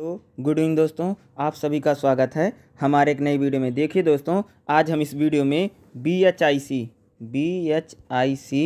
तो good evening दोस्तों आप सभी का स्वागत है हमारे एक नई वीडियो में देखिए दोस्तों आज हम इस वीडियो में B H I C B H I C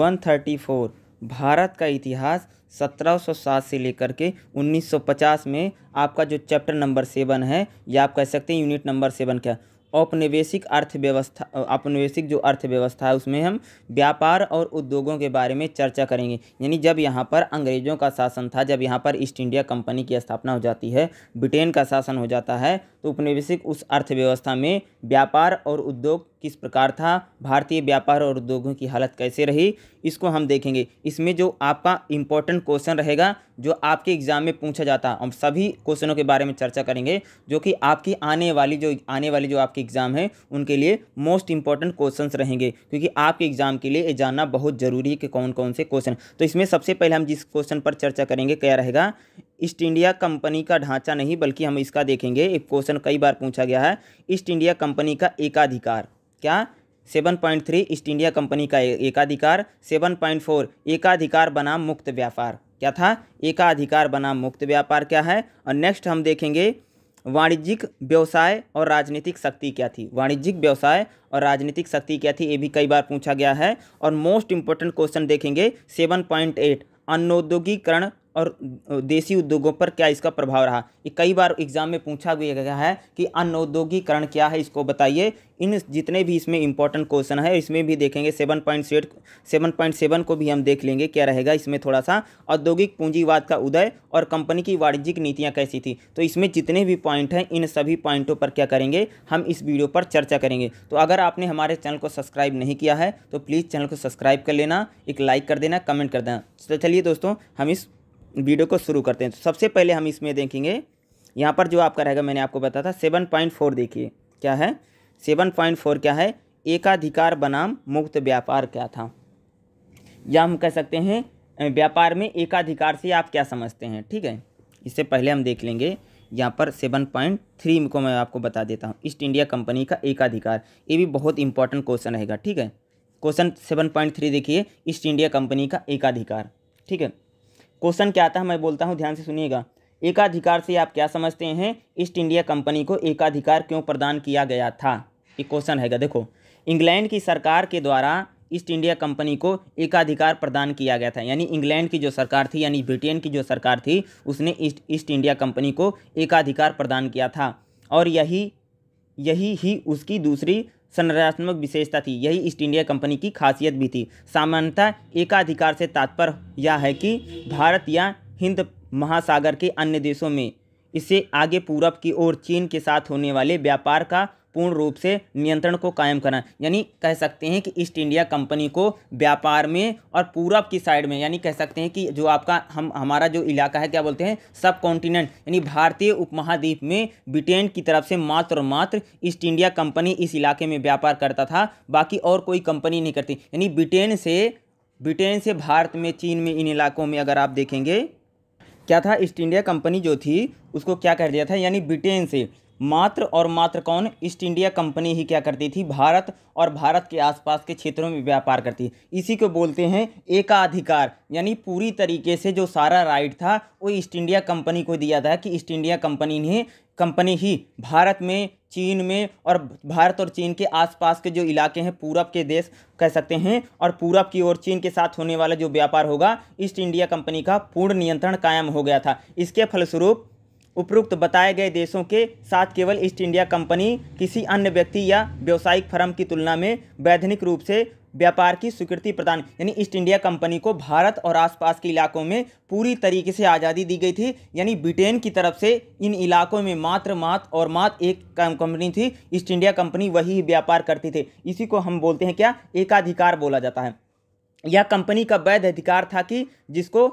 one thirty four Bharat का इतिहास 1707 से लेकर के 1950 में आपका जो चैप्टर नंबर सेवन है या आप कह सकते हैं यूनिट नंबर सेवन क्या औपनिवेशिक अर्थव्यवस्था औपनिवेशिक जो अर्थव्यवस्था है उसमें हम व्यापार और उद्योगों के बारे में चर्चा करेंगे यानी जब यहाँ पर अंग्रेज़ों का शासन था जब यहाँ पर ईस्ट इंडिया कंपनी की स्थापना हो जाती है ब्रिटेन का शासन हो जाता है तो उपनिवेशिक उस अर्थव्यवस्था में व्यापार और उद्योग किस प्रकार था भारतीय व्यापार और उद्योगों की हालत कैसे रही इसको हम देखेंगे इसमें जो आपका इम्पोर्टेंट क्वेश्चन रहेगा जो आपके एग्ज़ाम में पूछा जाता हम सभी क्वेश्चनों के बारे में चर्चा करेंगे जो कि आपकी आने वाली जो आने वाली जो आपके एग्ज़ाम है उनके लिए मोस्ट इम्पॉर्टेंट क्वेश्चन रहेंगे क्योंकि आपके एग्ज़ाम के लिए ये जानना बहुत ज़रूरी है कि कौन कौन से क्वेश्चन तो इसमें सबसे पहले हम जिस क्वेश्चन पर चर्चा करेंगे क्या रहेगा ईस्ट इंडिया कंपनी का ढांचा नहीं बल्कि हम इसका देखेंगे एक क्वेश्चन कई बार पूछा गया है ईस्ट इंडिया कंपनी का एकाधिकार क्या seven point three East India company का एकाधिकार सेवन पॉइंट फोर एकाधिकार बनाम मुक्त व्यापार क्या था एकाधिकार बनाम मुक्त व्यापार क्या है और नेक्स्ट हम देखेंगे वाणिज्यिक व्यवसाय और राजनीतिक शक्ति क्या थी वाणिज्यिक व्यवसाय और राजनीतिक शक्ति क्या थी ये भी कई बार पूछा गया है और मोस्ट इंपॉर्टेंट क्वेश्चन देखेंगे सेवन पॉइंट एट अनौद्योगिकरण और देशी उद्योगों पर क्या इसका प्रभाव रहा ये कई बार एग्जाम में पूछा गया है कि अनौद्योगिकरण क्या है इसको बताइए इन जितने भी इसमें इंपॉर्टेंट क्वेश्चन है इसमें भी देखेंगे सेवन पॉइंट सेट सेवन पॉइंट सेवन को भी हम देख लेंगे क्या रहेगा इसमें थोड़ा सा औद्योगिक पूंजीवाद का उदय और कंपनी की वाणिज्यिक नीतियाँ कैसी थी तो इसमें जितने भी पॉइंट हैं इन सभी पॉइंटों पर क्या करेंगे हम इस वीडियो पर चर्चा करेंगे तो अगर आपने हमारे चैनल को सब्सक्राइब नहीं किया है तो प्लीज़ चैनल को सब्सक्राइब कर लेना एक लाइक कर देना कमेंट कर देना तो चलिए दोस्तों हम इस वीडियो को शुरू करते हैं तो सबसे पहले हम इसमें देखेंगे यहाँ पर जो आपका रहेगा मैंने आपको बताया था सेवन पॉइंट फोर देखिए क्या है सेवन पॉइंट फोर क्या है एकाधिकार बनाम मुक्त व्यापार क्या था या हम कह सकते हैं व्यापार में एकाधिकार से आप क्या समझते हैं ठीक है इससे पहले हम देख लेंगे यहाँ पर सेवन पॉइंट थ्री को मैं आपको बता देता हूँ ईस्ट इंडिया कंपनी का एकाधिकार ये भी बहुत इंपॉर्टेंट क्वेश्चन रहेगा ठीक है क्वेश्चन सेवन पॉइंट थ्री देखिए ईस्ट इंडिया कंपनी का एकाधिकार ठीक है क्वेश्चन क्या आता है मैं बोलता हूँ ध्यान से सुनिएगा एकाधिकार से आप क्या समझते हैं ईस्ट इंडिया कंपनी को एकाधिकार क्यों प्रदान किया गया था ये क्वेश्चन हैगा देखो इंग्लैंड की सरकार के द्वारा ईस्ट इंडिया कंपनी को एकाधिकार प्रदान किया गया था यानी इंग्लैंड की जो सरकार थी यानी ब्रिटेन की जो सरकार थी उसने ईस्ट ईस्ट इंडिया कंपनी को एकाधिकार प्रदान किया था और यही यही ही उसकी दूसरी संरचनात्मक विशेषता थी यही ईस्ट इंडिया कंपनी की खासियत भी थी सामान्यतः एकाधिकार से तात्पर्य यह है कि भारत या हिंद महासागर के अन्य देशों में इससे आगे पूरब की ओर चीन के साथ होने वाले व्यापार का पूर्ण रूप से नियंत्रण को कायम करना यानी कह सकते हैं कि ईस्ट इंडिया कंपनी को व्यापार में और पूरब की साइड में यानी कह सकते हैं कि जो आपका हम हमारा जो इलाका है क्या बोलते हैं सब कॉन्टिनेंट यानी भारतीय उपमहाद्वीप में ब्रिटेन की तरफ से मात्र और मात्र ईस्ट इंडिया कंपनी इस इलाके में व्यापार करता था बाकी और कोई कंपनी नहीं करती यानी ब्रिटेन से ब्रिटेन से भारत में चीन में इन इलाकों में अगर आप देखेंगे क्या था ईस्ट इंडिया कंपनी जो थी उसको क्या कर दिया था यानी ब्रिटेन से मात्र और मात्र कौन ईस्ट इंडिया कंपनी ही क्या करती थी भारत और भारत के आसपास के क्षेत्रों में व्यापार करती इसी को बोलते हैं एकाधिकार यानी पूरी तरीके से जो सारा राइट था वो ईस्ट इंडिया कंपनी को दिया था कि ईस्ट इंडिया कंपनी ने कंपनी ही भारत में चीन में और भारत और चीन के आसपास के जो इलाके हैं पूरब के देश कह सकते हैं और पूरब की ओर चीन के साथ होने वाला जो व्यापार होगा ईस्ट इंडिया कंपनी का पूर्ण नियंत्रण कायम हो गया था इसके फलस्वरूप उपरोक्त बताए गए देशों के साथ केवल ईस्ट इंडिया कंपनी किसी अन्य व्यक्ति या व्यावसायिक फर्म की तुलना में वैधानिक रूप से व्यापार की स्वीकृति प्रदान यानी ईस्ट इंडिया कंपनी को भारत और आसपास के इलाकों में पूरी तरीके से आज़ादी दी गई थी यानी ब्रिटेन की तरफ से इन इलाकों में मात्र मात और मात एक कंपनी थी ईस्ट इंडिया कंपनी वही व्यापार करती थी इसी को हम बोलते हैं क्या एकाधिकार बोला जाता है यह कंपनी का वैध अधिकार था कि जिसको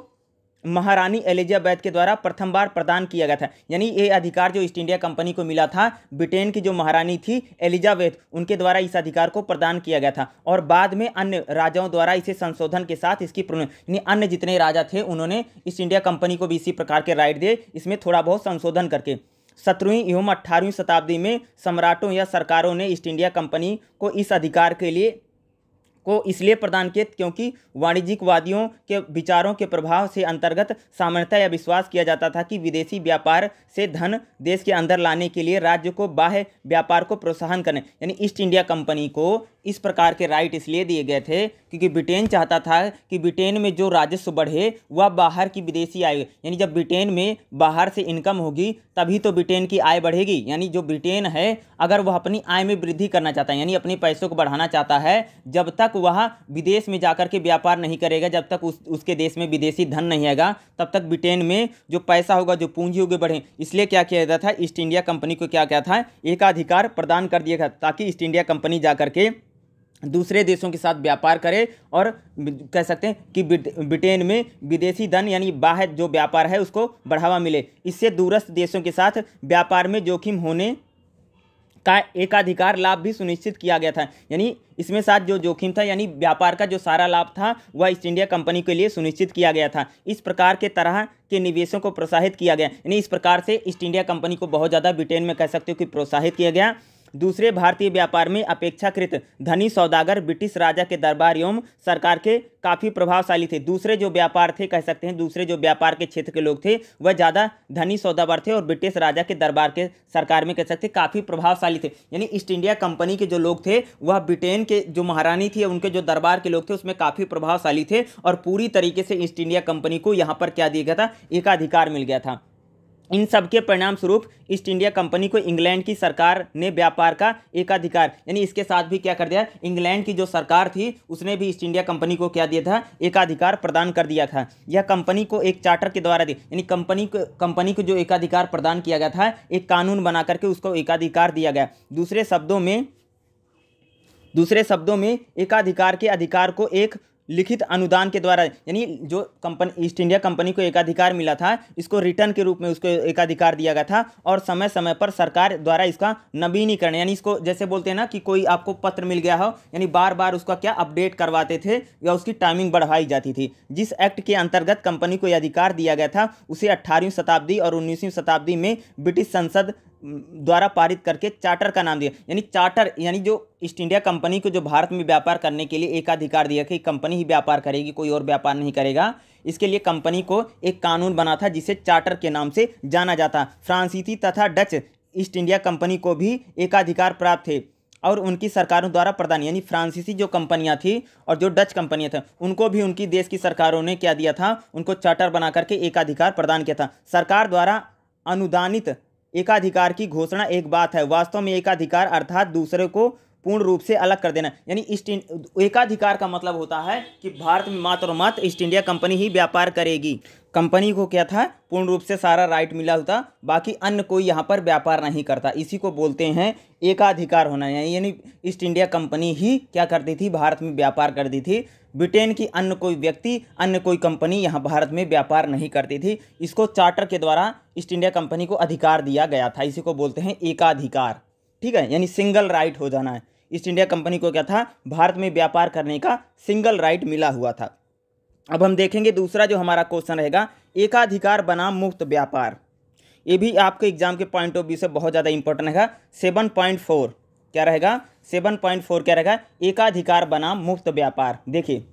महारानी एलिजाबैथ के द्वारा प्रथम बार प्रदान किया गया था यानी ये अधिकार जो ईस्ट इंडिया कंपनी को मिला था ब्रिटेन की जो महारानी थी एलिजाबैथ उनके द्वारा इस अधिकार को प्रदान किया गया था और बाद में अन्य राजाओं द्वारा इसे संशोधन के साथ इसकी यानी अन्य जितने राजा थे उन्होंने ईस्ट इंडिया कंपनी को भी इसी प्रकार के राइट दिए इसमें थोड़ा बहुत संशोधन करके सत्रहवीं एवं अट्ठारहवीं शताब्दी में सम्राटों या सरकारों ने ईस्ट इंडिया कंपनी को इस अधिकार के लिए को इसलिए प्रदान किए क्योंकि वाणिज्यिकवादियों के विचारों के प्रभाव से अंतर्गत सामान्यता या विश्वास किया जाता था कि विदेशी व्यापार से धन देश के अंदर लाने के लिए राज्य को बाह्य व्यापार को प्रोत्साहन करने यानी ईस्ट इंडिया कंपनी को इस प्रकार के राइट इसलिए दिए गए थे क्योंकि ब्रिटेन चाहता था कि ब्रिटेन में जो राजस्व बढ़े वह बाहर की विदेशी आय यानी जब ब्रिटेन में बाहर से इनकम होगी तभी तो ब्रिटेन की आय बढ़ेगी यानी जो ब्रिटेन है अगर वह अपनी आय में वृद्धि करना चाहता है यानी अपने पैसों को बढ़ाना चाहता है जब तक तक वह विदेश में जाकर के व्यापार नहीं करेगा जब तक उस उसके देश में विदेशी धन नहीं आएगा तब तक ब्रिटेन में जो पैसा होगा जो पूंजी होगी बढ़े इसलिए क्या किया जाता था ईस्ट इंडिया कंपनी को क्या क्या था एकाधिकार प्रदान कर दिया था ताकि ईस्ट इंडिया कंपनी जा के दूसरे देशों के साथ व्यापार करे और कह सकते हैं कि ब्रिटेन में विदेशी धन यानी बाहर जो व्यापार है उसको बढ़ावा मिले इससे दूरस्थ देशों के साथ व्यापार में जोखिम होने का एकाधिकार लाभ भी सुनिश्चित किया गया था यानी इसमें साथ जो जोखिम था यानी व्यापार का जो सारा लाभ था वह ईस्ट इंडिया कंपनी के लिए सुनिश्चित किया गया था इस प्रकार के तरह के निवेशों को प्रोत्साहित किया गया यानी इस प्रकार से ईस्ट इंडिया कंपनी को बहुत ज़्यादा ब्रिटेन में कह सकते हो कि प्रोत्साहित किया गया दूसरे भारतीय व्यापार में अपेक्षाकृत धनी सौदागर ब्रिटिश राजा के दरबार एवं सरकार के काफ़ी प्रभावशाली थे दूसरे जो व्यापार थे कह सकते हैं दूसरे जो व्यापार के क्षेत्र के लोग थे वह ज़्यादा धनी सौदागर थे और ब्रिटिश राजा के दरबार के सरकार में कह सकते काफ़ी प्रभावशाली थे यानी ईस्ट इंडिया कंपनी के जो लोग थे वह ब्रिटेन के जो महारानी थी उनके जो दरबार के लोग थे उसमें काफ़ी प्रभावशाली थे और पूरी तरीके से ईस्ट इंडिया कंपनी को यहाँ पर क्या दिया गया था एकाधिकार मिल गया था इन सब के परिणाम स्वरूप ईस्ट इंडिया कंपनी को इंग्लैंड की सरकार ने व्यापार का एकाधिकार यानी इसके साथ भी क्या कर दिया इंग्लैंड की जो सरकार थी उसने भी ईस्ट इंडिया कंपनी को क्या दिया था एकाधिकार प्रदान कर दिया था यह कंपनी को एक चार्टर के द्वारा दी यानी कंपनी को कंपनी को जो एकाधिकार प्रदान किया गया था एक कानून बना करके उसको एकाधिकार दिया गया दूसरे शब्दों में दूसरे शब्दों में एकाधिकार के अधिकार को एक लिखित अनुदान के द्वारा यानी जो कंपनी ईस्ट इंडिया कंपनी को एकाधिकार मिला था इसको रिटर्न के रूप में उसको एकाधिकार दिया गया था और समय समय पर सरकार द्वारा इसका नवीनीकरण यानी इसको जैसे बोलते हैं ना कि कोई आपको पत्र मिल गया हो यानी बार बार उसका क्या अपडेट करवाते थे या उसकी टाइमिंग बढ़वाई जाती थी जिस एक्ट के अंतर्गत कंपनी को यह अधिकार दिया गया था उसे अट्ठारहवीं शताब्दी और उन्नीसवीं शताब्दी में ब्रिटिश संसद द्वारा पारित करके चार्टर का नाम दिया यानी चार्टर यानी जो ईस्ट इंडिया कंपनी को जो भारत में व्यापार करने के लिए एकाधिकार दिया कि कंपनी ही व्यापार करेगी कोई और व्यापार नहीं करेगा इसके लिए कंपनी को एक कानून बना था जिसे चार्टर के नाम से जाना जाता फ्रांसीसी तथा डच ईस्ट इंडिया कंपनी को भी एकाधिकार प्राप्त थे और उनकी सरकारों द्वारा प्रदान यानी फ्रांसीसी जो कंपनियां थी और जो डच कंपनियां थी उनको भी उनकी देश की सरकारों ने क्या दिया था उनको चार्टर बना करके एकाधिकार प्रदान किया था सरकार द्वारा अनुदानित एकाधिकार की घोषणा एक बात है वास्तव में एकाधिकार अर्थात दूसरे को पूर्ण रूप से अलग कर देना यानी ईस्ट एकाधिकार का मतलब होता है कि भारत में मात्र और मात्र ईस्ट इंडिया कंपनी ही व्यापार करेगी कंपनी को क्या था पूर्ण रूप से सारा राइट मिला होता बाकी अन्य कोई यहाँ पर व्यापार नहीं करता इसी को बोलते हैं एकाधिकार होना यानी ईस्ट इंडिया कंपनी ही क्या करती थी भारत में व्यापार करती थी ब्रिटेन की अन्य कोई व्यक्ति अन्य कोई कंपनी यहाँ भारत में व्यापार नहीं करती थी इसको चार्टर के द्वारा ईस्ट इंडिया कंपनी को अधिकार दिया गया था इसी को बोलते हैं एकाधिकार ठीक है यानी सिंगल राइट हो जाना है ईस्ट इंडिया कंपनी को क्या था भारत में व्यापार करने का सिंगल राइट मिला हुआ था अब हम देखेंगे दूसरा जो हमारा क्वेश्चन रहेगा एकाधिकार बनाम मुक्त व्यापार ये भी आपके एग्जाम के पॉइंट ऑफ व्यू से बहुत ज़्यादा इंपॉर्टेंट रहेगा सेवन पॉइंट फोर क्या रहेगा सेवन पॉइंट फोर क्या रहेगा एकाधिकार बनाम मुक्त व्यापार देखिए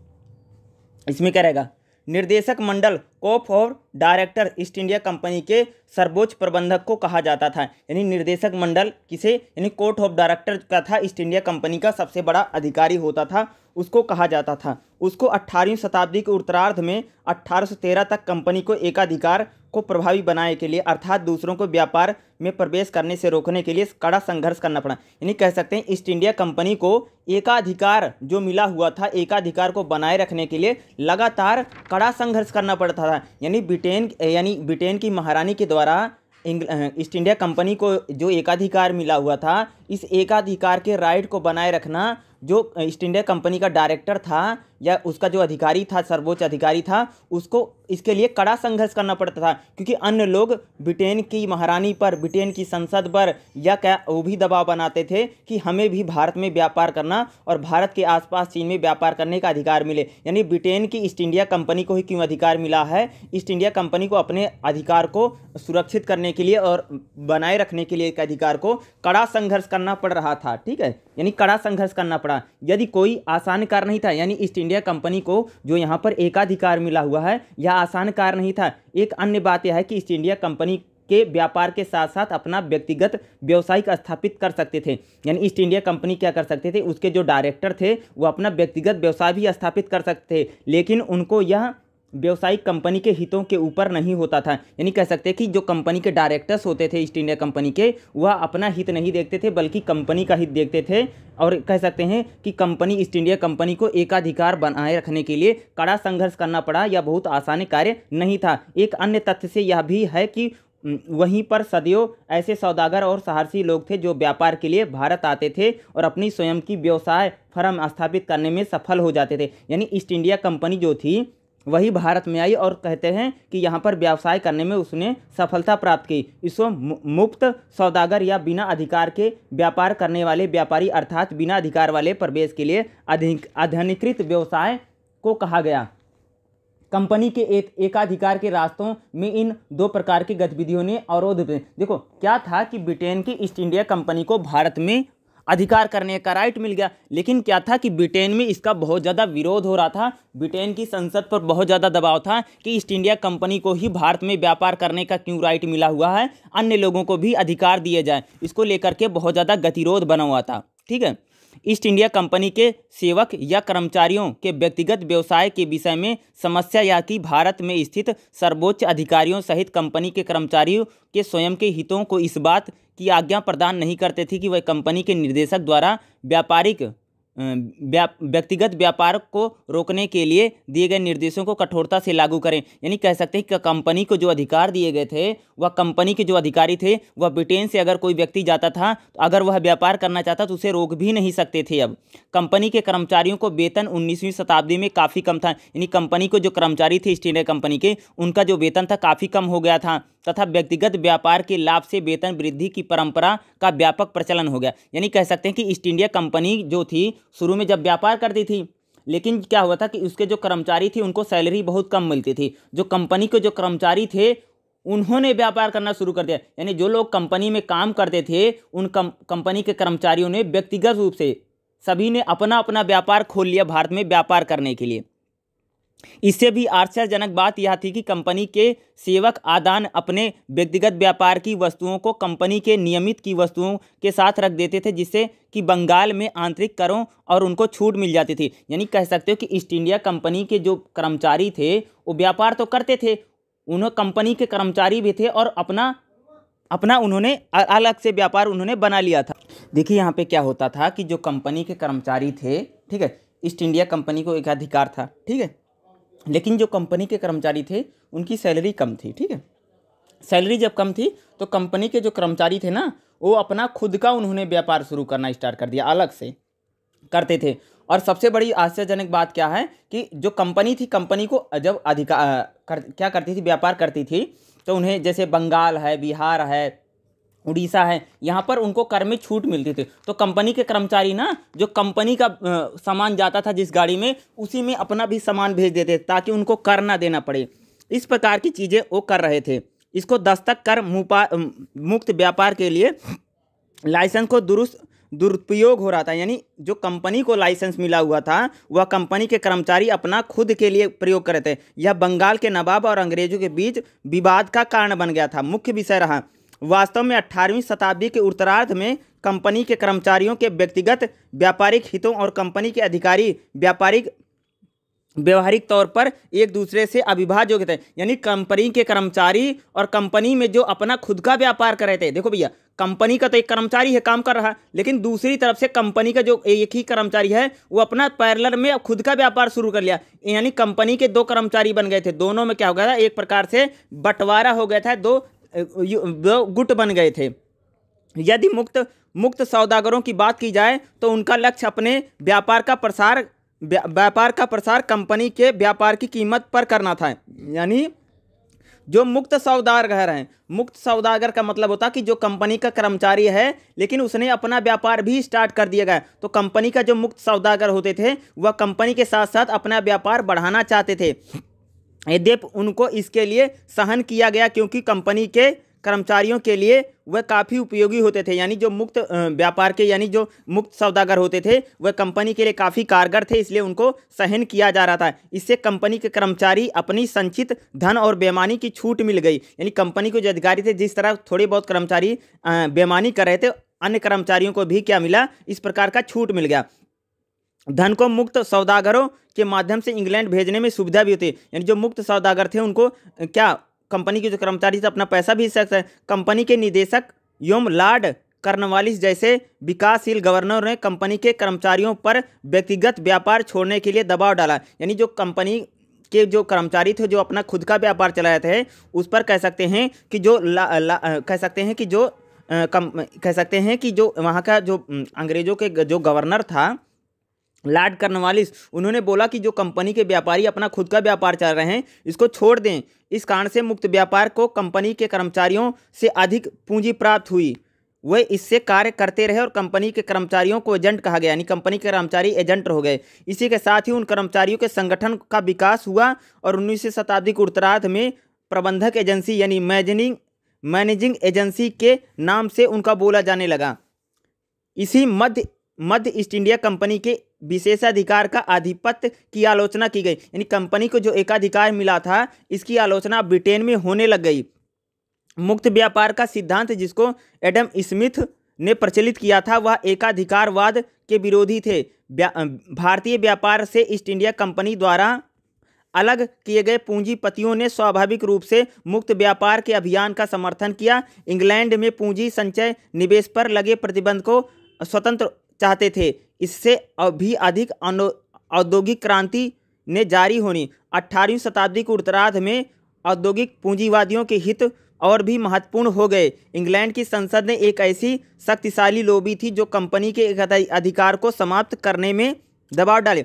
इसमें क्या रहेगा निर्देशक मंडल कोफ और डायरेक्टर ईस्ट इंडिया कंपनी के सर्वोच्च प्रबंधक को कहा जाता था यानी निर्देशक मंडल किसे यानी कोर्ट ऑफ डायरेक्टर का था ईस्ट इंडिया कंपनी का सबसे बड़ा अधिकारी होता था उसको कहा जाता था उसको अट्ठारहवीं शताब्दी के उत्तरार्ध में 1813 तक कंपनी को एकाधिकार को प्रभावी बनाने के लिए अर्थात दूसरों को व्यापार में प्रवेश करने से रोकने के लिए कड़ा संघर्ष करना पड़ा यानी कह सकते हैं ईस्ट इंडिया कंपनी को एकाधिकार जो मिला हुआ था एकाधिकार को बनाए रखने के लिए लगातार कड़ा संघर्ष करना पड़ता महाराज यानी ब्रिटेन यानी ब्रिटेन की महारानी के द्वारा ईस्ट इंडिया कंपनी को जो एकाधिकार मिला हुआ था इस एकाधिकार के राइट को बनाए रखना जो ईस्ट इंडिया कंपनी का डायरेक्टर था या उसका जो अधिकारी था सर्वोच्च अधिकारी था उसको इसके लिए कड़ा संघर्ष करना पड़ता था क्योंकि अन्य लोग ब्रिटेन की महारानी पर ब्रिटेन की संसद पर या क्या वो भी दबाव बनाते थे कि हमें भी भारत में व्यापार करना और भारत के आसपास चीन में व्यापार करने का अधिकार मिले यानी ब्रिटेन की ईस्ट इंडिया कंपनी को ही क्यों अधिकार मिला है ईस्ट इंडिया कंपनी को अपने अधिकार को सुरक्षित करने के लिए और बनाए रखने के लिए एक अधिकार को कड़ा संघर्ष करना पड़ रहा था ठीक है यानी कड़ा संघर्ष करना पड़ा यदि कोई आसान कार्य नहीं था यानी ईस्ट इंडिया कंपनी को जो यहाँ पर एकाधिकार मिला हुआ है यह आसान कार्य नहीं था एक अन्य बात यह है कि ईस्ट इंडिया कंपनी के व्यापार के साथ साथ अपना व्यक्तिगत व्यवसायिक स्थापित कर सकते थे यानी ईस्ट इंडिया कंपनी क्या कर सकते थे उसके जो डायरेक्टर थे वो अपना व्यक्तिगत व्यवसाय भी स्थापित कर सकते थे लेकिन उनको यह व्यवसायिक कंपनी के हितों के ऊपर नहीं होता था यानी कह सकते हैं कि जो कंपनी के डायरेक्टर्स होते थे ईस्ट इंडिया कंपनी के वह अपना हित नहीं देखते थे बल्कि कंपनी का हित देखते थे और कह सकते हैं कि कंपनी ईस्ट इंडिया कंपनी को एकाधिकार बनाए रखने के लिए कड़ा संघर्ष करना पड़ा यह बहुत आसान कार्य नहीं था एक अन्य तथ्य से यह भी है कि वहीं पर सदियों ऐसे सौदागर और सहारसी लोग थे जो व्यापार के लिए भारत आते थे और अपनी स्वयं की व्यवसाय फर्म स्थापित करने में सफल हो जाते थे यानी ईस्ट इंडिया कंपनी जो थी वही भारत में आई और कहते हैं कि यहाँ पर व्यवसाय करने में उसने सफलता प्राप्त की इसको मुफ्त सौदागर या बिना अधिकार के व्यापार करने वाले व्यापारी अर्थात बिना अधिकार वाले प्रवेश के लिए अधिक अध्ययनीकृत व्यवसाय को कहा गया कंपनी के एक एकाधिकार के रास्तों में इन दो प्रकार की गतिविधियों ने अवरोध देखो क्या था कि ब्रिटेन की ईस्ट इंडिया कंपनी को भारत में अधिकार करने का राइट मिल गया लेकिन क्या था कि ब्रिटेन में इसका बहुत ज़्यादा विरोध हो रहा था ब्रिटेन की संसद पर बहुत ज़्यादा दबाव था कि ईस्ट इंडिया कंपनी को ही भारत में व्यापार करने का क्यों राइट मिला हुआ है अन्य लोगों को भी अधिकार दिए जाए इसको लेकर के बहुत ज़्यादा गतिरोध बना हुआ था ठीक है ईस्ट इंडिया कंपनी के सेवक या कर्मचारियों के व्यक्तिगत व्यवसाय के विषय में समस्या या कि भारत में स्थित सर्वोच्च अधिकारियों सहित कंपनी के कर्मचारियों के स्वयं के हितों को इस बात की आज्ञा प्रदान नहीं करते थे कि वह कंपनी के निर्देशक द्वारा व्यापारिक व्यक्तिगत व्यापार को रोकने के लिए दिए गए निर्देशों को कठोरता से लागू करें यानी कह सकते हैं कि कंपनी को जो अधिकार दिए गए थे वह कंपनी के जो अधिकारी थे वह ब्रिटेन से अगर कोई व्यक्ति जाता था तो अगर वह व्यापार करना चाहता तो उसे रोक भी नहीं सकते थे अब कंपनी के कर्मचारियों को वेतन उन्नीसवीं शताब्दी में काफ़ी कम था यानी कंपनी को जो कर्मचारी थे ईस्ट इंडिया कंपनी के उनका जो वेतन था काफ़ी कम हो गया था तथा व्यक्तिगत व्यापार के लाभ से वेतन वृद्धि की परंपरा का व्यापक प्रचलन हो गया यानी कह सकते हैं कि ईस्ट इंडिया कंपनी जो थी शुरू में जब व्यापार करती थी लेकिन क्या हुआ था कि उसके जो कर्मचारी थे उनको सैलरी बहुत कम मिलती थी जो कंपनी के जो कर्मचारी थे उन्होंने व्यापार करना शुरू कर दिया यानी जो लोग कंपनी में काम करते थे उन कम कंपनी के कर्मचारियों ने व्यक्तिगत रूप से सभी ने अपना अपना व्यापार खोल लिया भारत में व्यापार करने के लिए इससे भी आश्चर्यजनक बात यह थी कि कंपनी के सेवक आदान अपने व्यक्तिगत व्यापार की वस्तुओं को कंपनी के नियमित की वस्तुओं के साथ रख देते थे जिससे कि बंगाल में आंतरिक करों और उनको छूट मिल जाती थी यानी कह सकते हो कि ईस्ट इंडिया कंपनी के जो कर्मचारी थे वो व्यापार तो करते थे उन्होंने कंपनी के कर्मचारी भी थे और अपना अपना उन्होंने अलग से व्यापार उन्होंने बना लिया था देखिए यहाँ पे क्या होता था कि जो कंपनी के कर्मचारी थे ठीक है ईस्ट इंडिया कंपनी को एक अधिकार था ठीक है लेकिन जो कंपनी के कर्मचारी थे उनकी सैलरी कम थी ठीक है सैलरी जब कम थी तो कंपनी के जो कर्मचारी थे ना वो अपना खुद का उन्होंने व्यापार शुरू करना स्टार्ट कर दिया अलग से करते थे और सबसे बड़ी आश्चर्यजनक बात क्या है कि जो कंपनी थी कंपनी को जब अधिकार कर, क्या करती थी व्यापार करती थी तो उन्हें जैसे बंगाल है बिहार है उड़ीसा है यहाँ पर उनको कर में छूट मिलती थी तो कंपनी के कर्मचारी ना जो कंपनी का सामान जाता था जिस गाड़ी में उसी में अपना भी सामान भेज देते ताकि उनको कर ना देना पड़े इस प्रकार की चीज़ें वो कर रहे थे इसको दस्तक कर मुक्त व्यापार के लिए लाइसेंस को दुरुस्त दुरुपयोग हो रहा था यानी जो कंपनी को लाइसेंस मिला हुआ था वह कंपनी के कर्मचारी अपना खुद के लिए प्रयोग रहे थे यह बंगाल के नवाब और अंग्रेजों के बीच विवाद का कारण बन गया था मुख्य विषय रहा वास्तव में 18वीं शताब्दी के उत्तरार्ध में कंपनी के कर्मचारियों के व्यक्तिगत व्यापारिक हितों और कंपनी के अधिकारी व्यापारिक व्यवहारिक तौर पर एक दूसरे से अविभाज्य होते थे यानी कंपनी के कर्मचारी और कंपनी में जो अपना खुद का व्यापार कर रहे थे देखो भैया कंपनी का तो एक कर्मचारी है काम कर रहा लेकिन दूसरी तरफ से कंपनी का जो एक ही कर्मचारी है वो अपना पैरलर में खुद का व्यापार शुरू कर लिया यानी कंपनी के दो कर्मचारी बन गए थे दोनों में क्या हो गया था एक प्रकार से बंटवारा हो गया था दो गुट बन गए थे यदि मुक्त मुक्त सौदागरों की बात की जाए तो उनका लक्ष्य अपने व्यापार का प्रसार व्यापार का प्रसार कंपनी के व्यापार की कीमत पर करना था यानी जो मुक्त सौदागर हैं मुक्त सौदागर का मतलब होता कि जो कंपनी का कर्मचारी है लेकिन उसने अपना व्यापार भी स्टार्ट कर दिया गया तो कंपनी का जो मुक्त सौदागर होते थे वह कंपनी के साथ साथ अपना व्यापार बढ़ाना चाहते थे यद्यप उनको इसके लिए सहन किया गया क्योंकि कंपनी के कर्मचारियों के लिए वह काफ़ी उपयोगी होते थे यानी जो मुक्त व्यापार के यानी जो मुक्त सौदागर होते थे वह कंपनी के लिए काफ़ी कारगर थे इसलिए उनको सहन किया जा रहा था इससे कंपनी के कर्मचारी अपनी संचित धन और बेमानी की छूट मिल गई यानी कंपनी को जो अधिकारी थे जिस तरह थोड़े बहुत कर्मचारी बेमानी कर रहे थे अन्य कर्मचारियों को भी क्या मिला इस प्रकार का छूट मिल गया धन को मुक्त सौदागरों के माध्यम से इंग्लैंड भेजने में सुविधा भी होती है यानी जो मुक्त सौदागर थे उनको क्या कंपनी के जो कर्मचारी थे अपना पैसा भी सकते कंपनी के निदेशक योम लॉर्ड कर्नवालिस जैसे विकासशील गवर्नर ने कंपनी के कर्मचारियों पर व्यक्तिगत व्यापार छोड़ने के लिए दबाव डाला यानी जो कंपनी के जो कर्मचारी थे जो अपना खुद का व्यापार चलाए थे उस पर कह सकते हैं कि जो ला, ला, कह सकते हैं कि जो कम कह सकते हैं कि जो वहाँ का जो अंग्रेज़ों के जो गवर्नर था लाड कर्नवालिस उन्होंने बोला कि जो कंपनी के व्यापारी अपना खुद का व्यापार चल रहे हैं इसको छोड़ दें इस कारण से मुक्त व्यापार को कंपनी के कर्मचारियों से अधिक पूंजी प्राप्त हुई वे इससे कार्य करते रहे और कंपनी के कर्मचारियों को एजेंट कहा गया यानी कंपनी के कर्मचारी एजेंट हो गए इसी के साथ ही उन कर्मचारियों के संगठन का विकास हुआ और उन्नीसवीं शताब्दी के उत्तरार्ध में प्रबंधक एजेंसी यानी मैनेजिंग मैनेजिंग एजेंसी के नाम से उनका बोला जाने लगा इसी मध्य मध्य ईस्ट इंडिया कंपनी के विशेषाधिकार का आधिपत्य की आलोचना की गई यानी कंपनी को जो एकाधिकार मिला था इसकी आलोचना ब्रिटेन में होने लग गई मुक्त व्यापार का सिद्धांत जिसको एडम स्मिथ ने प्रचलित किया था वह एकाधिकारवाद के विरोधी थे भारतीय व्यापार से ईस्ट इंडिया कंपनी द्वारा अलग किए गए पूंजीपतियों ने स्वाभाविक रूप से मुक्त व्यापार के अभियान का समर्थन किया इंग्लैंड में पूंजी संचय निवेश पर लगे प्रतिबंध को स्वतंत्र चाहते थे इससे भी अधिक औद्योगिक क्रांति ने जारी होनी अट्ठारहवीं शताब्दी के उत्तरार्ध में औद्योगिक पूंजीवादियों के हित और भी महत्वपूर्ण हो गए इंग्लैंड की संसद ने एक ऐसी शक्तिशाली लोबी थी जो कंपनी के अधिकार को समाप्त करने में दबाव डाले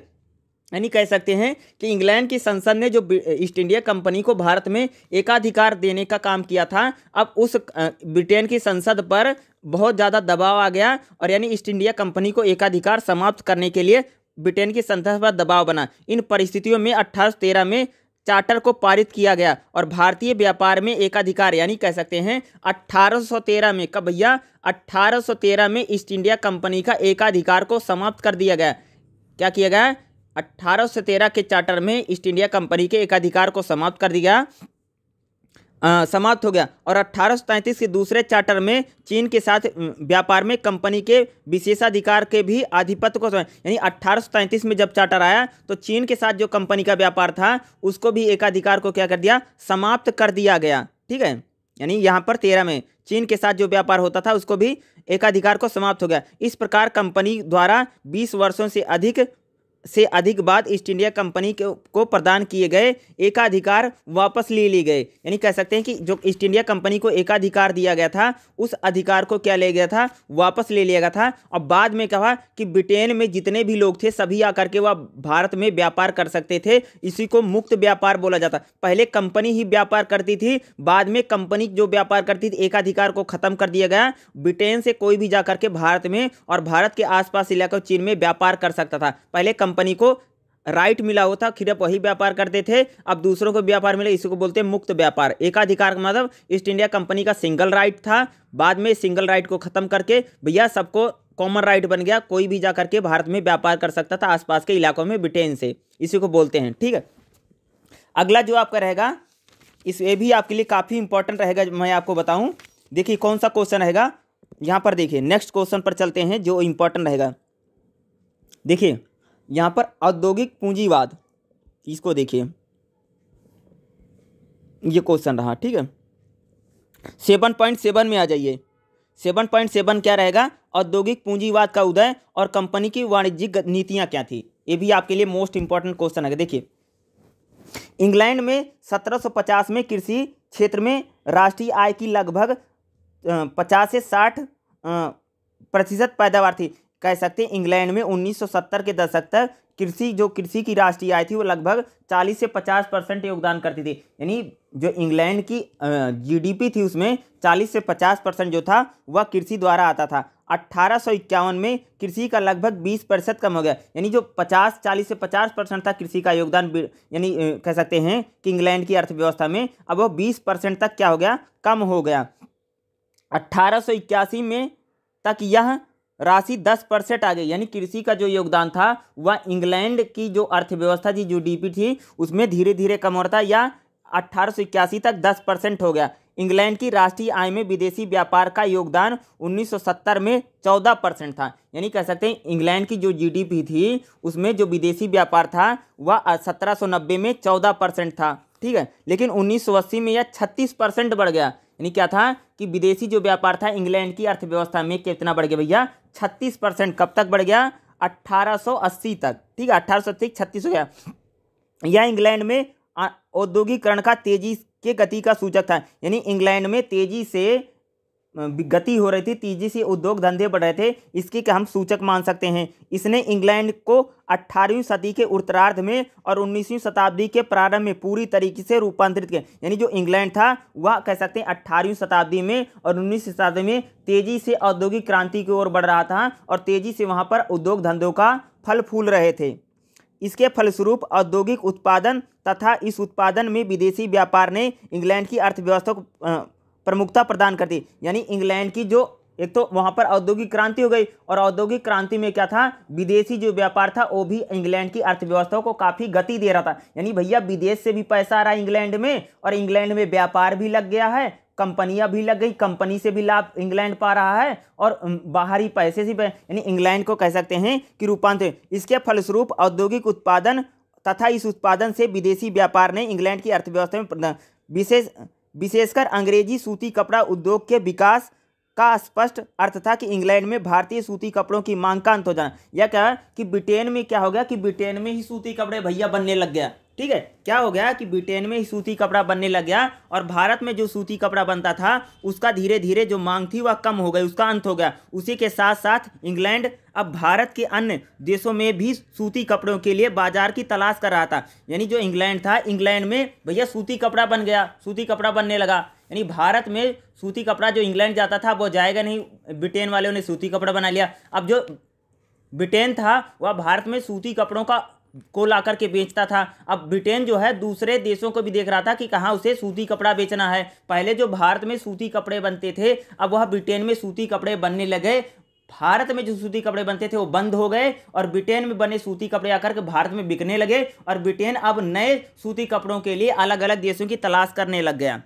यानी कह सकते हैं कि इंग्लैंड की संसद ने जो ईस्ट इंडिया कंपनी को भारत में एकाधिकार देने का काम किया था अब उस ब्रिटेन की संसद पर बहुत ज़्यादा दबाव आ गया और यानी ईस्ट इंडिया कंपनी को एकाधिकार समाप्त करने के लिए ब्रिटेन की संतह पर दबाव बना इन परिस्थितियों में अट्ठारह में चार्टर को पारित किया गया और भारतीय व्यापार में एकाधिकार यानी कह सकते हैं 1813 में कब भैया 1813 में ईस्ट इंडिया कंपनी का एकाधिकार को समाप्त कर दिया गया क्या किया गया 1813 के चार्टर में ईस्ट इंडिया कंपनी के एकाधिकार को समाप्त कर दिया गया समाप्त हो गया और अट्ठारह के दूसरे चार्टर में चीन के साथ व्यापार में कंपनी के विशेषाधिकार के भी आधिपत्य को यानी अट्ठारह में जब चार्टर आया तो चीन के साथ जो कंपनी का व्यापार था उसको भी एकाधिकार को क्या कर दिया समाप्त कर दिया गया ठीक है यानी यहाँ पर तेरह में चीन के साथ जो व्यापार होता था उसको भी एकाधिकार को समाप्त हो गया इस प्रकार कंपनी द्वारा 20 वर्षों से अधिक से अधिक बाद ईस्ट इंडिया कंपनी को प्रदान किए गए एकाधिकार वापस ले लिए गए यानी कह सकते हैं कि जो ईस्ट इंडिया कंपनी को एकाधिकार दिया गया था उस अधिकार को क्या ले गया था वापस ले लिया गया था और बाद में कहा कि ब्रिटेन में जितने भी लोग थे सभी आकर के वह भारत में व्यापार कर सकते थे इसी को मुक्त व्यापार बोला जाता पहले कंपनी ही व्यापार करती थी बाद में कंपनी जो व्यापार करती थी एकाधिकार को खत्म कर दिया गया ब्रिटेन से कोई भी जाकर के भारत में और भारत के आसपास इलाकों चीन में व्यापार कर सकता था पहले कंपनी कंपनी को राइट मिला होता खिरप वही व्यापार करते थे अब दूसरों को व्यापार मिले इसी को बोलते हैं मुक्त व्यापार एकाधिकार का मतलब ईस्ट इंडिया कंपनी का सिंगल राइट था बाद में सिंगल राइट को खत्म करके भैया सबको कॉमन राइट बन गया कोई भी जा करके भारत में व्यापार कर सकता था आसपास के इलाकों में ब्रिटेन से इसी को बोलते हैं ठीक है अगला जो आपका रहेगा इस ये भी आपके लिए काफ़ी इंपॉर्टेंट रहेगा मैं आपको बताऊँ देखिए कौन सा क्वेश्चन रहेगा यहाँ पर देखिए नेक्स्ट क्वेश्चन पर चलते हैं जो इम्पोर्टेंट रहेगा देखिए यहाँ पर औद्योगिक पूंजीवाद इसको देखिए ये क्वेश्चन रहा ठीक है सेवन पॉइंट सेवन में आ जाइए सेवन पॉइंट सेवन क्या रहेगा औद्योगिक पूंजीवाद का उदय और कंपनी की वाणिज्यिक नीतियाँ क्या थी ये भी आपके लिए मोस्ट इंपॉर्टेंट क्वेश्चन है देखिए इंग्लैंड में 1750 में कृषि क्षेत्र में राष्ट्रीय आय की लगभग 50 से 60 प्रतिशत पैदावार थी कह सकते हैं इंग्लैंड में 1970 के दशक तक कृषि जो कृषि की राष्ट्रीय आय थी वो लगभग 40 से 50 परसेंट योगदान करती थी यानी जो इंग्लैंड की जीडीपी थी उसमें 40 से 50 परसेंट जो था वह कृषि द्वारा आता था अट्ठारह में कृषि का लगभग 20 प्रतिशत कम हो गया यानी जो 50 40 से 50 परसेंट था कृषि का योगदान यानी कह सकते हैं कि इंग्लैंड की अर्थव्यवस्था में अब वो बीस परसेंट तक क्या हो गया कम हो गया अट्ठारह में तक यह राशि दस परसेंट आ गई यानी कृषि का जो योगदान था वह इंग्लैंड की जो अर्थव्यवस्था थी जो डी थी उसमें धीरे धीरे कम होता था या अट्ठारह तक दस परसेंट हो गया इंग्लैंड की राष्ट्रीय आय में विदेशी व्यापार का योगदान 1970 में 14 परसेंट था यानी कह सकते हैं इंग्लैंड की जो जी थी उसमें जो विदेशी व्यापार था वह सत्रह में चौदह परसेंट था ठीक है लेकिन उन्नीस में यह छत्तीस परसेंट बढ़ गया यानी क्या था कि विदेशी जो व्यापार था इंग्लैंड की अर्थव्यवस्था में कितना बढ़ गया भैया छत्तीस परसेंट कब तक बढ़ गया 1880 तक ठीक है अट्ठारह सौ छत्तीस हो गया यह इंग्लैंड में औद्योगिकरण का तेजी के गति का सूचक था यानी इंग्लैंड में तेजी से गति हो रही थी तेजी से उद्योग धंधे बढ़ रहे थे इसकी हम सूचक मान सकते हैं इसने इंग्लैंड को 18वीं सदी के उत्तरार्ध में और 19वीं शताब्दी के प्रारंभ में पूरी तरीके से रूपांतरित किया यानी जो इंग्लैंड था वह कह सकते हैं 18वीं शताब्दी में और 19वीं शताब्दी में तेजी से औद्योगिक क्रांति की ओर बढ़ रहा था और तेजी से वहाँ पर उद्योग धंधों का फल फूल रहे थे इसके फलस्वरूप औद्योगिक उत्पादन तथा इस उत्पादन में विदेशी व्यापार ने इंग्लैंड की अर्थव्यवस्था को प्रमुखता प्रदान करती यानी इंग्लैंड की जो एक तो वहाँ पर औद्योगिक क्रांति हो गई और औद्योगिक क्रांति में क्या था विदेशी जो व्यापार था वो भी इंग्लैंड की अर्थव्यवस्था को काफ़ी गति दे रहा था यानी भैया विदेश से भी पैसा आ रहा है इंग्लैंड में और इंग्लैंड में व्यापार भी लग गया है कंपनियां भी लग गई कंपनी से भी लाभ इंग्लैंड पा रहा है और बाहरी पैसे से यानी इंग्लैंड को कह सकते हैं कि रूपांतर इसके फलस्वरूप औद्योगिक उत्पादन तथा इस उत्पादन से विदेशी व्यापार ने इंग्लैंड की अर्थव्यवस्था में विशेष विशेषकर अंग्रेजी सूती कपड़ा उद्योग के विकास का स्पष्ट अर्थ था कि इंग्लैंड में भारतीय सूती कपड़ों की मांग का अंत हो जाना यह क्या है कि ब्रिटेन में क्या हो गया कि ब्रिटेन में ही सूती कपड़े भैया बनने लग गया ठीक है क्या हो गया कि ब्रिटेन में ही सूती कपड़ा बनने लग गया और भारत में जो सूती कपड़ा बनता था उसका धीरे धीरे जो मांग थी वह कम हो गई उसका अंत हो गया उसी के साथ साथ इंग्लैंड अब भारत के अन्य देशों में भी सूती कपड़ों के लिए बाजार की तलाश कर रहा था यानी जो इंग्लैंड था इंग्लैंड में भैया सूती कपड़ा बन गया सूती कपड़ा बनने लगा यानी भारत में सूती कपड़ा जो इंग्लैंड जाता था वो जाएगा नहीं ब्रिटेन वालों ने सूती कपड़ा बना लिया अब जो ब्रिटेन था वह भारत में सूती कपड़ों का को ला करके बेचता था अब ब्रिटेन जो है दूसरे देशों को भी देख रहा था कि कहाँ उसे सूती कपड़ा बेचना है पहले जो भारत में सूती कपड़े बनते थे अब वह ब्रिटेन में सूती कपड़े बनने लगे भारत में जो सूती कपड़े बनते थे वो बंद हो गए और ब्रिटेन में बने सूती कपड़े आकर के भारत में बिकने लगे और ब्रिटेन अब नए सूती कपड़ों के लिए अलग अलग देशों की तलाश करने लग गया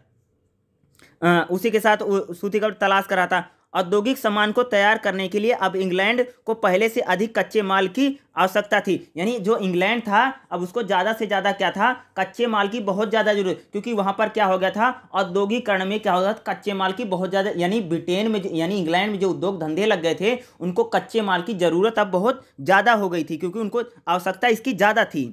उसी के साथ सूती का तलाश करा था औद्योगिक सामान को तैयार करने के लिए अब इंग्लैंड को पहले से अधिक कच्चे माल की आवश्यकता थी यानी जो इंग्लैंड था अब उसको ज़्यादा से ज़्यादा क्या था कच्चे माल की बहुत ज़्यादा जरूरत क्योंकि वहाँ पर क्या हो गया था औद्योगिकरण में क्या हो गया था कच्चे माल की बहुत ज़्यादा यानी ब्रिटेन में यानी इंग्लैंड में जो उद्योग धंधे लग गए थे उनको कच्चे माल की ज़रूरत अब बहुत ज़्यादा हो गई थी क्योंकि उनको आवश्यकता इसकी ज़्यादा थी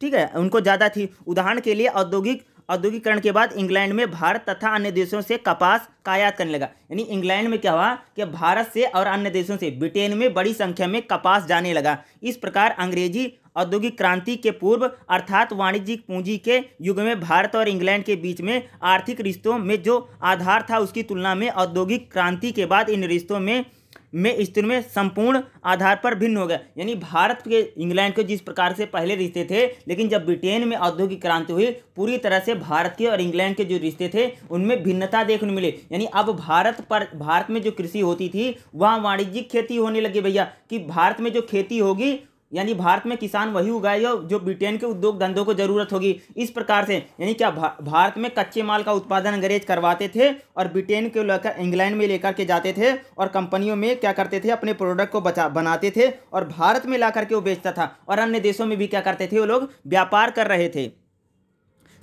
ठीक है उनको ज़्यादा थी उदाहरण के लिए औद्योगिक औद्योगिकरण के बाद इंग्लैंड में भारत तथा अन्य देशों से कपास का आयात करने लगा यानी इंग्लैंड में क्या हुआ कि भारत से और अन्य देशों से ब्रिटेन में बड़ी संख्या में कपास जाने लगा इस प्रकार अंग्रेजी औद्योगिक क्रांति के पूर्व अर्थात वाणिज्यिक पूंजी के युग में भारत और इंग्लैंड के बीच में आर्थिक रिश्तों में जो आधार था उसकी तुलना में औद्योगिक क्रांति के बाद इन रिश्तों में में स्थिति में संपूर्ण आधार पर भिन्न हो गया यानी भारत के इंग्लैंड के जिस प्रकार से पहले रिश्ते थे लेकिन जब ब्रिटेन में औद्योगिक क्रांति हुई पूरी तरह से भारत के और इंग्लैंड के जो रिश्ते थे उनमें भिन्नता देखने मिली यानी अब भारत पर भारत में जो कृषि होती थी वहाँ वाणिज्यिक खेती होने लगी भैया कि भारत में जो खेती होगी यानी भारत में किसान वही उगाएगा जो ब्रिटेन के उद्योग धंधों को जरूरत होगी इस प्रकार से यानी क्या भा, भारत में कच्चे माल का उत्पादन अंग्रेज करवाते थे और ब्रिटेन के लेकर इंग्लैंड में लेकर के जाते थे और कंपनियों में क्या करते थे अपने प्रोडक्ट को बचा बनाते थे और भारत में ला करके वो बेचता था और अन्य देशों में भी क्या करते थे वो लोग व्यापार कर रहे थे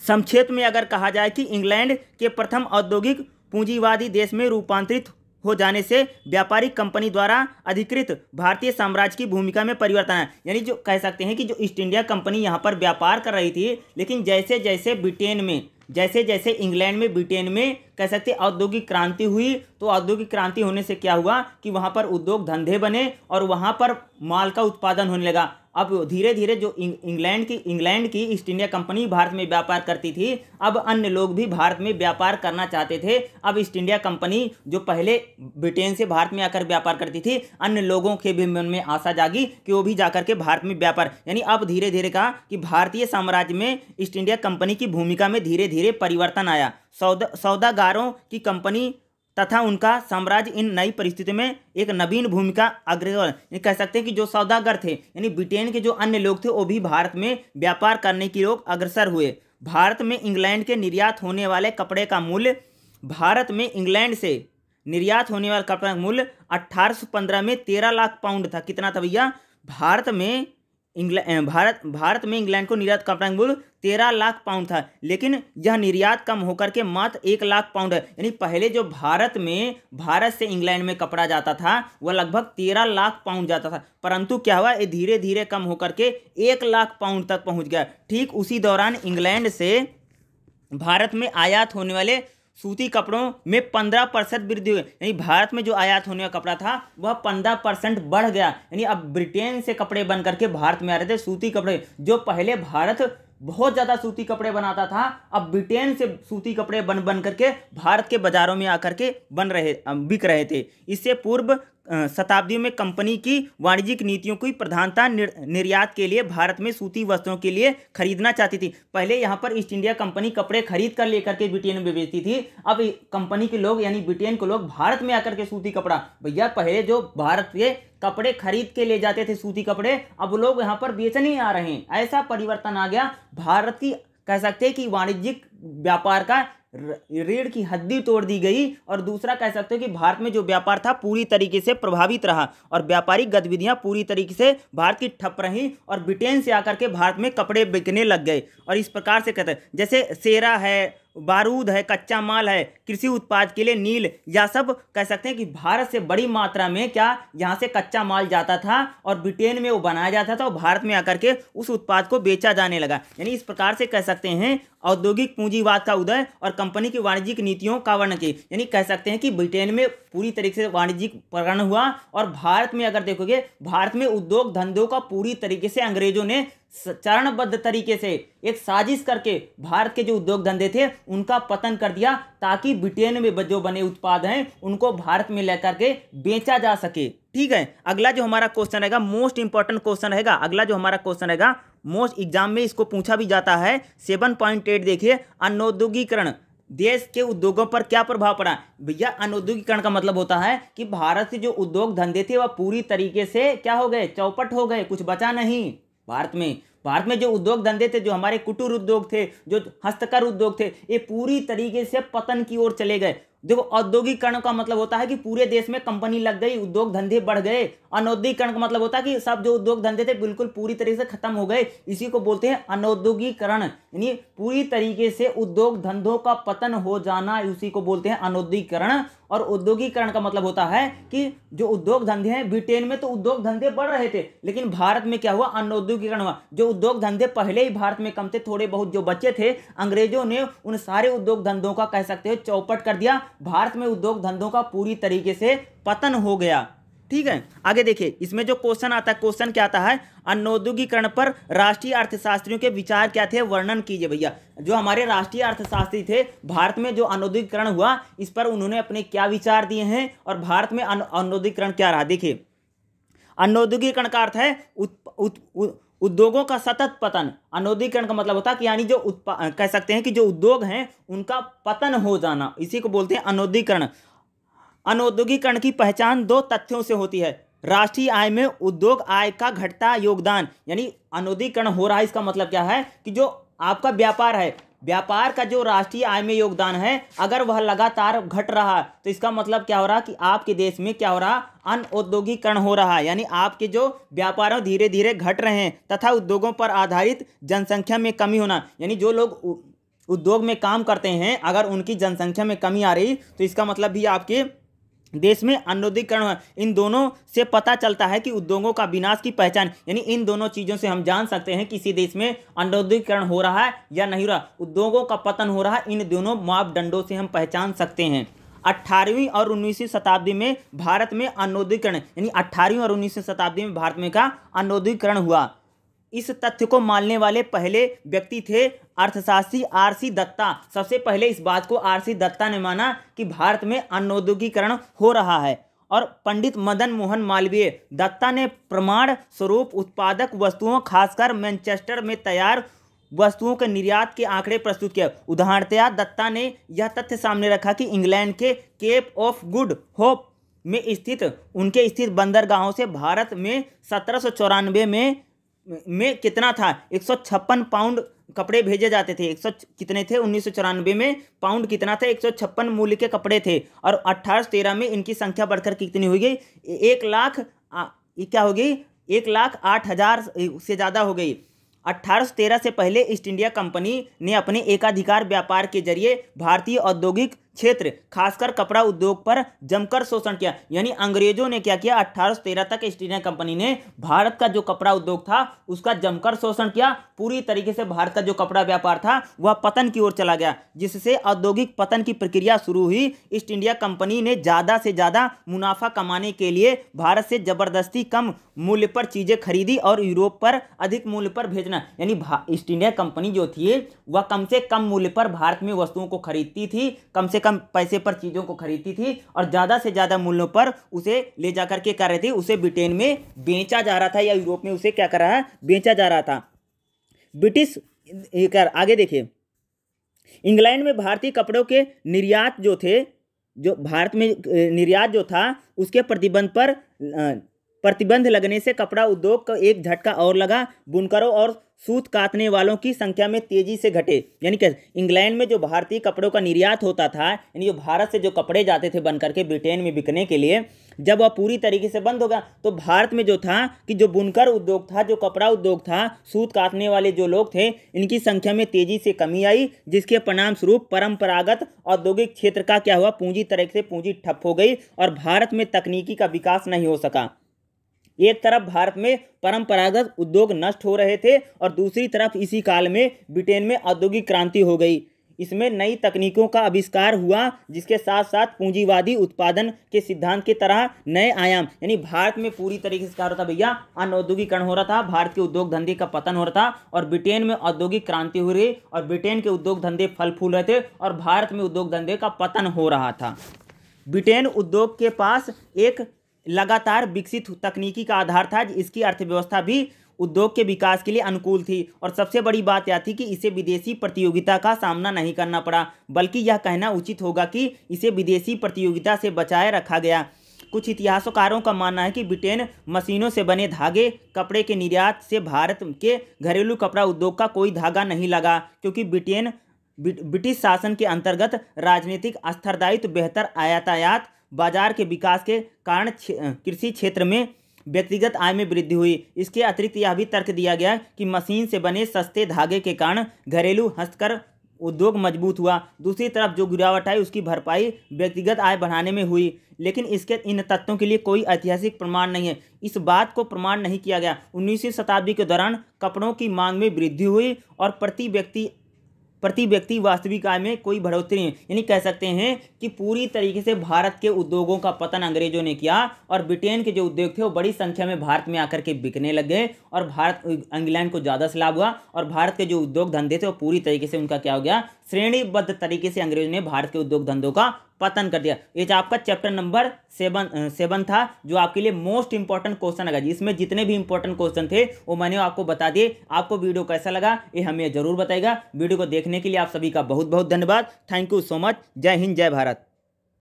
संक्षेप में अगर कहा जाए कि इंग्लैंड के प्रथम औद्योगिक पूंजीवादी देश में रूपांतरित हो जाने से व्यापारिक कंपनी द्वारा अधिकृत भारतीय साम्राज्य की भूमिका में परिवर्तन है यानी जो कह सकते हैं कि जो ईस्ट इंडिया कंपनी यहाँ पर व्यापार कर रही थी लेकिन जैसे जैसे ब्रिटेन में जैसे जैसे इंग्लैंड में ब्रिटेन में कह सकते औद्योगिक क्रांति हुई तो औद्योगिक क्रांति होने से क्या हुआ कि वहाँ पर उद्योग धंधे बने और वहाँ पर माल का उत्पादन होने लगा अब धीरे धीरे जो इंग्लैंड की इंग्लैंड की ईस्ट इंडिया कंपनी भारत में व्यापार करती थी अब अन्य लोग भी भारत में व्यापार करना चाहते थे अब ईस्ट इंडिया कंपनी जो पहले ब्रिटेन से भारत में आकर व्यापार करती थी अन्य लोगों के भी मन में आशा जागी कि वो भी जाकर के भारत में व्यापार यानी अब धीरे धीरे कहा कि भारतीय साम्राज्य में ईस्ट इंडिया कंपनी की भूमिका में धीरे धीरे परिवर्तन आया सौदा सौदागारों की कंपनी तथा उनका साम्राज्य इन नई परिस्थितियों में एक नवीन भूमिका अग्र कह सकते हैं कि जो सौदागर थे यानी ब्रिटेन के जो अन्य लोग थे वो भी भारत में व्यापार करने की लोग अग्रसर हुए भारत में इंग्लैंड के निर्यात होने वाले कपड़े का मूल्य भारत में इंग्लैंड से निर्यात होने वाले कपड़े का मूल्य अट्ठारह में तेरह लाख पाउंड था कितना था भैया भारत में इंग्लैंड भारत भारत में इंग्लैंड को निर्यात का मूल्य तेरह लाख पाउंड था लेकिन यह निर्यात कम होकर के मात्र एक लाख पाउंड है यानी पहले जो भारत में भारत से इंग्लैंड में कपड़ा जाता था वह लगभग तेरह लाख पाउंड जाता था परंतु क्या हुआ ये धीरे धीरे कम होकर के एक लाख पाउंड तक पहुंच गया ठीक उसी दौरान इंग्लैंड से भारत में आयात होने वाले सूती कपड़ों में पंद्रह परसेंट वृद्धि हुई यानी भारत में जो आयात होने का कपड़ा था वह पंद्रह परसेंट बढ़ गया यानी अब ब्रिटेन से कपड़े बन करके भारत में आ रहे थे सूती कपड़े जो पहले भारत बहुत ज़्यादा सूती कपड़े बनाता था अब ब्रिटेन से सूती कपड़े बन बन करके भारत के बाज़ारों में आकर के बन रहे बिक रहे थे इससे पूर्व शताब्दियों में कंपनी की वाणिज्यिक नीतियों की प्रधानता निर, निर्यात के लिए भारत में सूती वस्त्रों के लिए खरीदना चाहती थी पहले यहाँ पर ईस्ट इंडिया कंपनी कपड़े खरीद कर लेकर के ब्रिटेन में बेचती थी अब कंपनी के लोग यानी ब्रिटेन के लोग भारत में आकर के सूती कपड़ा भैया पहले जो भारत के कपड़े खरीद के ले जाते थे सूती कपड़े अब लोग यहाँ पर बेचने आ रहे हैं ऐसा परिवर्तन आ गया भारत की कह सकते हैं कि वाणिज्यिक व्यापार का रीढ़ की हड्डी तोड़ दी गई और दूसरा कह सकते हो कि भारत में जो व्यापार था पूरी तरीके से प्रभावित रहा और व्यापारिक गतिविधियां पूरी तरीके से भारत की ठप रही और ब्रिटेन से आकर के भारत में कपड़े बिकने लग गए और इस प्रकार से कहते हैं जैसे सेरा है बारूद है कच्चा माल है कृषि उत्पाद के लिए नील यह सब कह सकते हैं कि भारत से बड़ी मात्रा में क्या यहाँ से कच्चा माल जाता था और ब्रिटेन में वो बनाया जाता था और भारत में आकर के उस उत्पाद को बेचा जाने लगा यानी इस प्रकार से कह सकते हैं औद्योगिक पूंजीवाद का उदय और कंपनी की वाणिज्यिक नीतियों का वर्ण के यानी कह सकते हैं कि ब्रिटेन में पूरी तरीके से वाणिज्यिक प्रकरण हुआ और भारत में अगर देखोगे भारत में उद्योग धंधों का पूरी तरीके से अंग्रेजों ने चरणबद्ध तरीके से एक साजिश करके भारत के जो उद्योग धंधे थे उनका पतन कर दिया ताकि ब्रिटेन में जो बने उत्पाद हैं उनको भारत में लेकर के बेचा जा सके ठीक है अगला जो हमारा क्वेश्चन रहेगा मोस्ट इंपॉर्टेंट क्वेश्चन रहेगा अगला जो हमारा क्वेश्चन रहेगा मोस्ट एग्जाम में इसको पूछा भी जाता है सेवन पॉइंट एट देखिए अनौद्योगिकरण देश के उद्योगों पर क्या प्रभाव पड़ा भैया अनौद्योगिकरण का मतलब होता है कि भारत से जो उद्योग धंधे थे वह पूरी तरीके से क्या हो गए चौपट हो गए कुछ बचा नहीं भारत में भारत में जो उद्योग धंधे थे जो हमारे कुटुर उद्योग थे जो हस्तकर उद्योग थे ये पूरी तरीके से पतन की ओर चले गए देखो औद्योगिकरण का मतलब होता है कि पूरे देश में कंपनी लग गई उद्योग धंधे बढ़ गए अनौद्योगिकरण का मतलब होता है कि सब जो उद्योग धंधे थे बिल्कुल पूरी तरीके से खत्म हो गए इसी को बोलते हैं अनौद्योगिकरण यानी पूरी तरीके से उद्योग धंधों का पतन हो जाना उसी को बोलते हैं अनौद्योगिकरण और औद्योगिकरण का मतलब होता है कि जो उद्योग धंधे हैं ब्रिटेन में तो उद्योग धंधे बढ़ रहे थे लेकिन भारत में क्या हुआ अनौद्योगिकरण हुआ जो उद्योग धंधे पहले ही भारत में कम थे थोड़े बहुत जो बच्चे थे अंग्रेजों ने उन सारे उद्योग धंधों का कह सकते हो चौपट कर दिया भारत में उद्योग धंधों का पूरी तरीके से पतन हो गया ठीक है आगे देखिए इसमें जो क्वेश्चन आता है क्वेश्चन क्या आता है अनौद्योगिकरण पर राष्ट्रीय अर्थशास्त्रियों के विचार क्या थे वर्णन कीजिए भैया जो हमारे राष्ट्रीय अर्थशास्त्री थे भारत में जो अनौद्योगिकरण हुआ इस पर उन्होंने अपने क्या विचार दिए हैं और भारत में अनौद्योगिकरण क्या रहा देखिए अनौद्योगिकरण का अर्थ है उद्योगों का सतत पतन अनोदीकरण का मतलब होता है कि यानी जो उत्पा कह सकते हैं कि जो उद्योग हैं उनका पतन हो जाना इसी को बोलते हैं अनोदीकरण अनौद्योगिकरण की पहचान दो तथ्यों से होती है राष्ट्रीय आय में उद्योग आय का घटता योगदान यानी अनोदीकरण हो रहा है इसका मतलब क्या है कि जो आपका व्यापार है व्यापार का जो राष्ट्रीय आय में योगदान है अगर वह लगातार घट रहा तो इसका मतलब क्या हो रहा कि आपके देश में क्या हो रहा औद्योगिकरण हो रहा है यानी आपके जो व्यापारों धीरे धीरे घट रहे हैं तथा उद्योगों पर आधारित जनसंख्या में कमी होना यानी जो लोग उद्योग में काम करते हैं अगर उनकी जनसंख्या में कमी आ रही तो इसका मतलब भी आपके देश में अन्नोदीकरण इन दोनों से पता चलता है कि उद्योगों का विनाश की पहचान यानी इन दोनों चीज़ों से हम जान सकते हैं किसी देश में अन्नोदीकरण हो रहा है या नहीं हो रहा उद्योगों का पतन हो रहा है इन दोनों मापदंडों से हम पहचान सकते हैं अट्ठारहवीं और उन्नीसवीं शताब्दी में भारत में अन्नोदीकरण यानी अट्ठारहवीं और उन्नीसवीं शताब्दी में भारत में का अन्नोदीकरण हुआ इस तथ्य को मानने वाले पहले व्यक्ति थे अर्थशास्त्री आर सी दत्ता सबसे पहले इस बात को आर सी दत्ता ने माना कि भारत में अनौद्योगिकरण हो रहा है और पंडित मदन मोहन मालवीय दत्ता ने प्रमाण स्वरूप उत्पादक वस्तुओं खासकर मैनचेस्टर में तैयार वस्तुओं के निर्यात के आंकड़े प्रस्तुत किया उदाहरणतया दत्ता ने यह तथ्य सामने रखा कि इंग्लैंड के केप ऑफ गुड होप में स्थित उनके स्थित बंदरगाहों से भारत में सत्रह में में कितना था एक सौ छप्पन पाउंड कपड़े भेजे जाते थे एक सौ कितने थे उन्नीस सौ चौरानवे में पाउंड कितना था एक सौ छप्पन मूल्य के कपड़े थे और अट्ठारह तेरह में इनकी संख्या बढ़कर कितनी हो गई एक लाख क्या हो गई एक लाख आठ हज़ार से ज़्यादा हो गई अट्ठारह तेरह से पहले ईस्ट इंडिया कंपनी ने अपने एकाधिकार व्यापार के जरिए भारतीय औद्योगिक क्षेत्र खासकर कपड़ा उद्योग पर जमकर शोषण किया यानी अंग्रेजों ने क्या किया 1813 तक ईस्ट इंडिया कंपनी ने भारत का जो कपड़ा उद्योग था उसका जमकर शोषण किया पूरी तरीके से भारत का जो कपड़ा व्यापार था वह पतन की ओर चला गया जिससे औद्योगिक पतन की प्रक्रिया शुरू हुई ईस्ट इंडिया कंपनी ने ज़्यादा से ज़्यादा मुनाफा कमाने के लिए भारत से ज़बरदस्ती कम मूल्य पर चीज़ें खरीदी और यूरोप पर अधिक मूल्य पर भेजना यानी ईस्ट इंडिया कंपनी जो थी वह कम से कम मूल्य पर भारत में वस्तुओं को खरीदती थी कम से कम पैसे पर चीज़ों को खरीदती थी और ज़्यादा से ज़्यादा मूल्यों पर उसे ले जा करके कर रही थी उसे ब्रिटेन में बेचा जा रहा था या यूरोप में उसे क्या कर रहा है बेचा जा रहा था ब्रिटिश कर आगे देखिए इंग्लैंड में भारतीय कपड़ों के निर्यात जो थे जो भारत में निर्यात जो था उसके प्रतिबंध पर प्रतिबंध लगने से कपड़ा उद्योग को एक झटका और लगा बुनकरों और सूत काटने वालों की संख्या में तेजी से घटे यानी कि इंग्लैंड में जो भारतीय कपड़ों का निर्यात होता था यानी जो भारत से जो कपड़े जाते थे बनकर के ब्रिटेन में बिकने के लिए जब वह पूरी तरीके से बंद होगा तो भारत में जो था कि जो बुनकर उद्योग था जो कपड़ा उद्योग था सूत काटने वाले जो लोग थे इनकी संख्या में तेजी से कमी आई जिसके परिणाम स्वरूप परंपरागत औद्योगिक क्षेत्र का क्या हुआ पूंजी तरीके से पूंजी ठप हो गई और भारत में तकनीकी का विकास नहीं हो सका एक तरफ भारत में परंपरागत उद्योग नष्ट हो रहे थे और दूसरी तरफ इसी काल में ब्रिटेन में औद्योगिक क्रांति हो गई इसमें नई तकनीकों का आविष्कार हुआ जिसके साथ साथ पूंजीवादी उत्पादन के सिद्धांत की तरह नए आयाम यानी भारत में पूरी तरीके से क्या होता था भैया अनौद्योगिकरण हो रहा था भारत के उद्योग धंधे का पतन हो रहा था और ब्रिटेन में औद्योगिक क्रांति हो रही और ब्रिटेन के उद्योग धंधे फल फूल रहे थे और भारत में उद्योग धंधे का पतन हो रहा था ब्रिटेन उद्योग के पास एक लगातार विकसित तकनीकी का आधार था इसकी अर्थव्यवस्था भी उद्योग के विकास के लिए अनुकूल थी और सबसे बड़ी बात यह थी कि इसे विदेशी प्रतियोगिता का सामना नहीं करना पड़ा बल्कि यह कहना उचित होगा कि इसे विदेशी प्रतियोगिता से बचाए रखा गया कुछ इतिहासकारों का मानना है कि ब्रिटेन मशीनों से बने धागे कपड़े के निर्यात से भारत के घरेलू कपड़ा उद्योग का कोई धागा नहीं लगा क्योंकि ब्रिटेन ब्रिटिश शासन के अंतर्गत राजनीतिक स्तरदायित्व बेहतर आयातायात बाजार के विकास के कारण कृषि क्षेत्र में व्यक्तिगत आय में वृद्धि हुई इसके अतिरिक्त यह भी तर्क दिया गया कि मशीन से बने सस्ते धागे के कारण घरेलू हस्तकर उद्योग मजबूत हुआ दूसरी तरफ जो गिरावट आई उसकी भरपाई व्यक्तिगत आय बढ़ाने में हुई लेकिन इसके इन तत्वों के लिए कोई ऐतिहासिक प्रमाण नहीं है इस बात को प्रमाण नहीं किया गया उन्नीसवीं शताब्दी के दौरान कपड़ों की मांग में वृद्धि हुई और प्रति व्यक्ति प्रति व्यक्ति वास्तविक आय में कोई बढ़ोतरी नहीं यानी कह सकते हैं कि पूरी तरीके से भारत के उद्योगों का पतन अंग्रेजों ने किया और ब्रिटेन के जो उद्योग थे वो बड़ी संख्या में भारत में आकर के बिकने लग गए और भारत इंग्लैंड को ज़्यादा से लाभ हुआ और भारत के जो उद्योग धंधे थे वो पूरी तरीके से उनका क्या हो गया श्रेणीबद्ध तरीके से अंग्रेजों ने भारत के उद्योग धंधों का पतन कर दिया ये आपका चैप्टर नंबर सेवन सेवन था जो आपके लिए मोस्ट इंपॉर्टेंट क्वेश्चन लगा इसमें जितने भी इंपॉर्टेंट क्वेश्चन थे वो मैंने आपको बता दिए आपको वीडियो कैसा लगा ये हमें जरूर बताएगा वीडियो को देखने के लिए आप सभी का बहुत बहुत धन्यवाद थैंक यू सो मच जय हिंद जय भारत